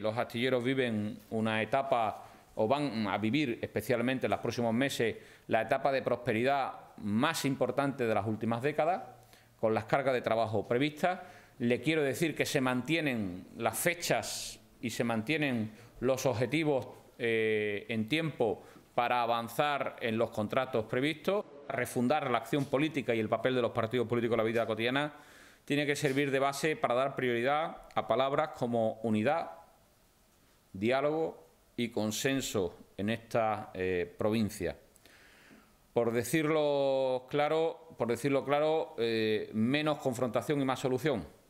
Los astilleros viven una etapa o van a vivir especialmente en los próximos meses la etapa de prosperidad más importante de las últimas décadas, con las cargas de trabajo previstas. Le quiero decir que se mantienen las fechas y se mantienen los objetivos eh, en tiempo para avanzar en los contratos previstos, refundar la acción política y el papel de los partidos políticos en la vida cotidiana tiene que servir de base para dar prioridad a palabras como unidad, diálogo y consenso en esta eh, provincia. Por decirlo claro, por decirlo claro eh, menos confrontación y más solución.